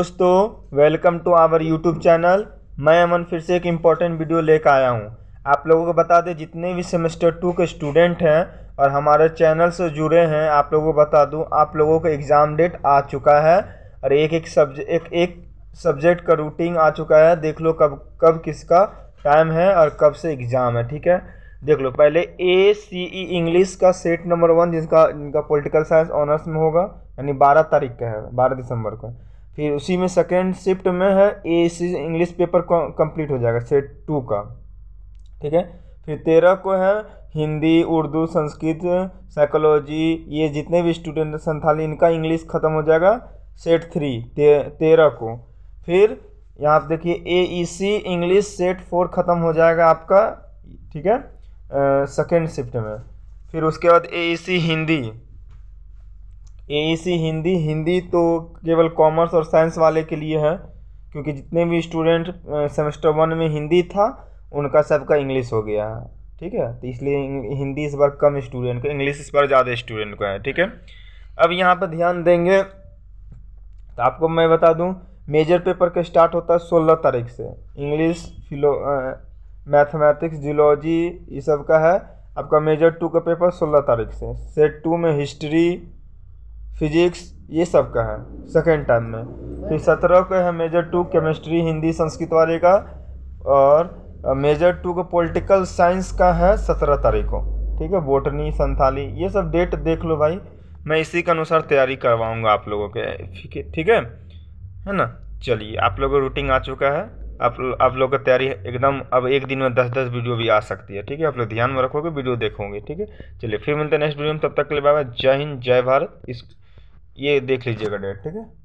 दोस्तों welcome to our YouTube channel मैं अमन फिर से एक इम्पॉर्टेंट वीडियो लेकर आया हूँ आप लोगों को बता दें जितने भी सेमेस्टर टू के स्टूडेंट हैं और हमारे चैनल से जुड़े हैं आप लोगों को बता दूँ आप लोगों का एग्ज़ाम डेट आ चुका है और एक एक सब्जेक्ट एक एक सब्जेक्ट का रूटीन आ चुका है देख लो कब कब किसका टाइम है और कब से एग्ज़ाम है ठीक है देख लो पहले ए सी ई इंग्लिश का सेट नंबर वन जिसका जिनका पॉलिटिकल साइंस ऑनर्स में होगा यानी बारह तारीख का है बारह दिसंबर को फिर उसी में सेकेंड शिफ्ट में है A C English paper complete हो जाएगा सेट टू का ठीक है फिर तेरह को है हिंदी उर्दू संस्कृत साइकोलॉजी ये जितने भी स्टूडेंट संथाली इनका इंग्लिश ख़त्म हो जाएगा सेट थ्री ते, तेरह को फिर यहाँ पर देखिए A E C English set four ख़त्म हो जाएगा आपका ठीक है सेकेंड शिफ्ट में फिर उसके बाद ए ई सी हिंदी ए हिंदी हिंदी तो केवल कॉमर्स और साइंस वाले के लिए है क्योंकि जितने भी स्टूडेंट सेमेस्टर वन में हिंदी था उनका सबका इंग्लिश हो गया ठीक है तो इसलिए हिंदी इस बार कम स्टूडेंट को इंग्लिश इस बार ज़्यादा स्टूडेंट को है ठीक है अब यहाँ पर ध्यान देंगे तो आपको मैं बता दूँ मेजर पेपर का स्टार्ट होता है सोलह तारीख से इंग्लिश फिलो मैथमेटिक्स जियोलॉजी ये सब का है आपका मेजर टू का पेपर सोलह तारीख से सेट टू में हिस्ट्री फिजिक्स ये सब का है सेकेंड टर्म में फिर सत्रह का है major two chemistry Hindi Sanskrit वाले का और मेजर टू का पॉलिटिकल साइंस का है सत्रह तारीख को ठीक है बोटनी संथाली ये सब डेट देख लो भाई मैं इसी के अनुसार तैयारी करवाऊँगा आप लोगों के ठीक है है ना चलिए आप लोगों का रूटीन आ चुका है आप आप लोग का तैयारी एकदम अब एक दिन में दस दस वीडियो भी आ सकती है ठीक है आप लोग ध्यान में रखोगे वीडियो देखोगे ठीक है चलिए फिर मिलते हैं नेक्स्ट वीडियो में तब तक के लिए बाबा जय हिंद जय भारत इस ये देख लीजिएगा डेट ठीक है